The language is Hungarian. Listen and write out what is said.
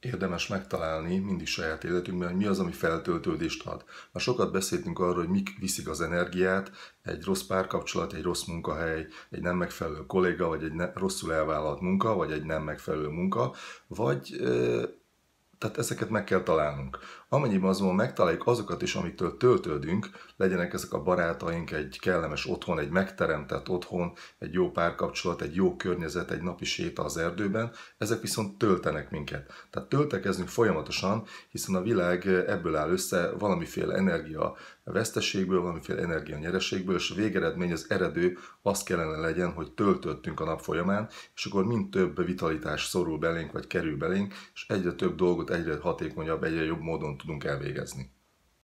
érdemes megtalálni mindig saját életünkben, hogy mi az, ami feltöltődést ad. Már sokat beszéltünk arról, hogy mik viszik az energiát, egy rossz párkapcsolat, egy rossz munkahely, egy nem megfelelő kolléga, vagy egy ne, rosszul elvállalt munka, vagy egy nem megfelelő munka, vagy tehát ezeket meg kell találnunk. Amennyiben azonban megtaláljuk azokat is, amiktől töltődünk, legyenek ezek a barátaink, egy kellemes otthon, egy megteremtett otthon, egy jó párkapcsolat, egy jó környezet, egy napi séta az erdőben, ezek viszont töltenek minket. Tehát töltekezünk folyamatosan, hiszen a világ ebből áll össze, valamiféle energia veszteségből, valamiféle energia nyereségből, és a végeredmény az eredő az kellene legyen, hogy töltöttünk a nap folyamán, és akkor mind több vitalitás szorul belénk, vagy kerül belénk, és egyre több dolgot egyre hatékonyabb, egyre jobb módon tudunk elvégezni.